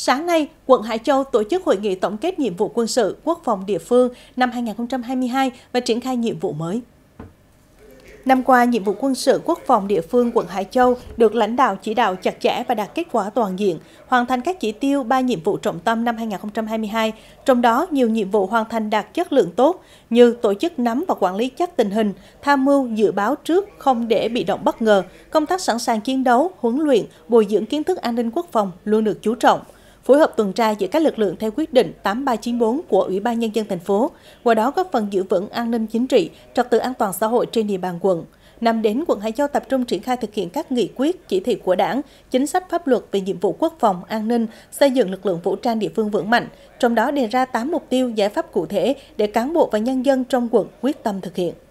Sáng nay, quận Hải Châu tổ chức hội nghị tổng kết nhiệm vụ quân sự quốc phòng địa phương năm 2022 và triển khai nhiệm vụ mới. Năm qua, nhiệm vụ quân sự quốc phòng địa phương quận Hải Châu được lãnh đạo chỉ đạo chặt chẽ và đạt kết quả toàn diện, hoàn thành các chỉ tiêu ba nhiệm vụ trọng tâm năm 2022, trong đó nhiều nhiệm vụ hoàn thành đạt chất lượng tốt như tổ chức nắm và quản lý chắc tình hình, tham mưu dự báo trước không để bị động bất ngờ, công tác sẵn sàng chiến đấu, huấn luyện, bồi dưỡng kiến thức an ninh quốc phòng luôn được chú trọng phối hợp tuần tra giữa các lực lượng theo quyết định 8394 của Ủy ban Nhân dân thành phố, qua đó góp phần giữ vững an ninh chính trị, trật tự an toàn xã hội trên địa bàn quận. Năm đến, quận Hải Châu tập trung triển khai thực hiện các nghị quyết, chỉ thị của đảng, chính sách pháp luật về nhiệm vụ quốc phòng, an ninh, xây dựng lực lượng vũ trang địa phương vững mạnh, trong đó đề ra 8 mục tiêu giải pháp cụ thể để cán bộ và nhân dân trong quận quyết tâm thực hiện.